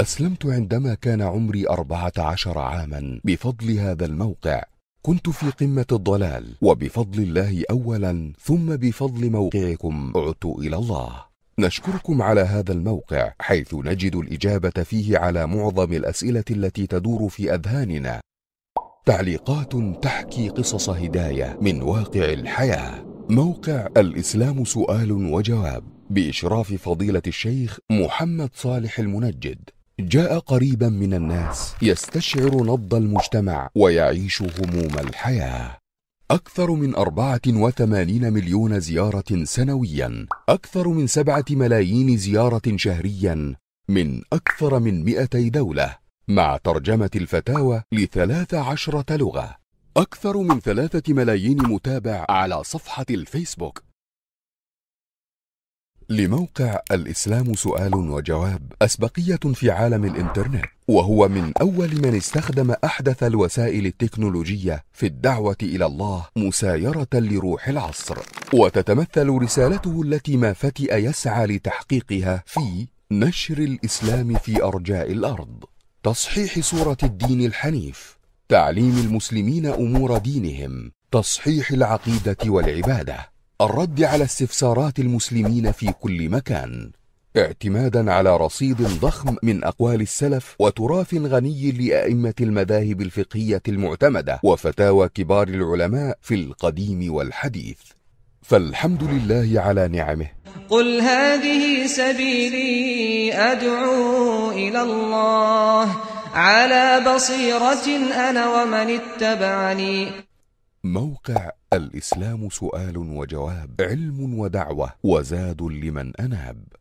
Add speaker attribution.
Speaker 1: أسلمت
Speaker 2: عندما كان عمري أربعة عشر عاما بفضل هذا الموقع كنت في قمة الضلال وبفضل الله أولا ثم بفضل موقعكم عدت إلى الله نشكركم على هذا الموقع حيث نجد الإجابة فيه على معظم الأسئلة التي تدور في أذهاننا تعليقات تحكي قصص هداية من واقع الحياة موقع الإسلام سؤال وجواب بإشراف فضيلة الشيخ محمد صالح المنجد جاء قريبا من الناس يستشعر نبض المجتمع ويعيش هموم الحياة أكثر من 84 مليون زيارة سنويا أكثر من 7 ملايين زيارة شهريا من أكثر من 200 دولة مع ترجمة الفتاوى ل 13 لغة أكثر من 3 ملايين متابع على صفحة الفيسبوك لموقع الإسلام سؤال وجواب أسبقية في عالم الإنترنت وهو من أول من استخدم أحدث الوسائل التكنولوجية في الدعوة إلى الله مسايرة لروح العصر وتتمثل رسالته التي ما فتئ يسعى لتحقيقها في نشر الإسلام في أرجاء الأرض تصحيح صورة الدين الحنيف تعليم المسلمين أمور دينهم تصحيح العقيدة والعبادة الرد على استفسارات المسلمين في كل مكان اعتمادا على رصيد ضخم من أقوال السلف وتراث غني لأئمة المذاهب الفقهية المعتمدة وفتاوى كبار العلماء في القديم والحديث فالحمد لله على نعمه
Speaker 1: قل هذه سبيلي أدعو إلى الله على بصيرة أنا ومن اتبعني
Speaker 2: موقع الإسلام سؤال وجواب علم ودعوة وزاد لمن أناب